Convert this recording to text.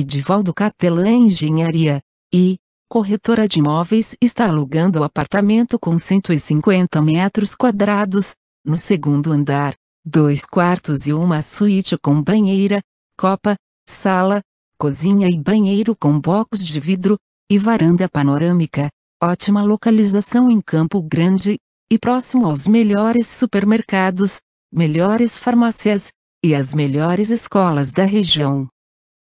Edivaldo Catelã Engenharia e corretora de imóveis está alugando o apartamento com 150 metros quadrados, no segundo andar, dois quartos e uma suíte com banheira, copa, sala, cozinha e banheiro com blocos de vidro, e varanda panorâmica. Ótima localização em Campo Grande, e próximo aos melhores supermercados, melhores farmácias, e as melhores escolas da região.